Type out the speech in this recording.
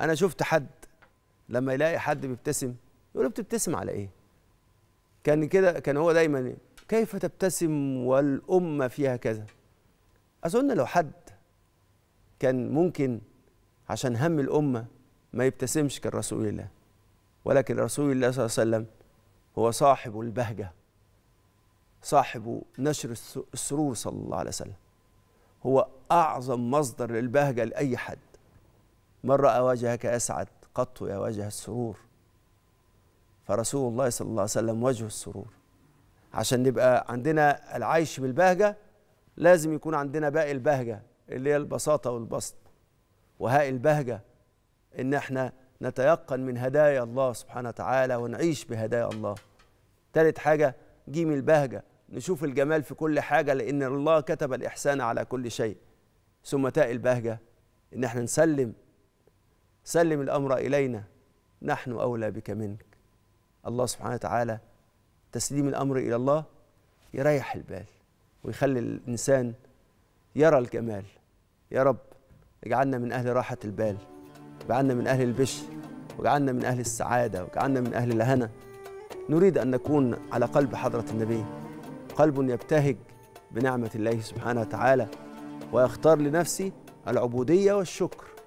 انا شفت حد لما يلاقي حد بيبتسم يقول له بتبتسم على ايه كان كده كان هو دايما كيف تبتسم والامه فيها كذا اظن لو حد كان ممكن عشان هم الامه ما يبتسمش كان رسول الله ولكن رسول الله صلى الله عليه وسلم هو صاحب البهجه صاحب نشر السرور صلى الله عليه وسلم هو اعظم مصدر للبهجه لاي حد من رأى وجهك أسعد قط يا وجه السرور فرسول الله صلى الله عليه وسلم وجه السرور عشان نبقى عندنا العيش بالبهجة لازم يكون عندنا باقي البهجة اللي هي البساطة والبسط وهاء البهجة إن احنا نتيقن من هدايا الله سبحانه وتعالى ونعيش بهدايا الله ثالث حاجة جيم البهجة نشوف الجمال في كل حاجة لأن الله كتب الإحسان على كل شيء ثم تاء البهجة إن احنا نسلم سلم الامر الينا نحن اولى بك منك الله سبحانه وتعالى تسليم الامر الى الله يريح البال ويخلي الانسان يرى الجمال يا رب اجعلنا من اهل راحه البال واجعلنا من اهل البشر واجعلنا من اهل السعاده واجعلنا من اهل الهنا نريد ان نكون على قلب حضره النبي قلب يبتهج بنعمه الله سبحانه وتعالى ويختار لنفسه العبوديه والشكر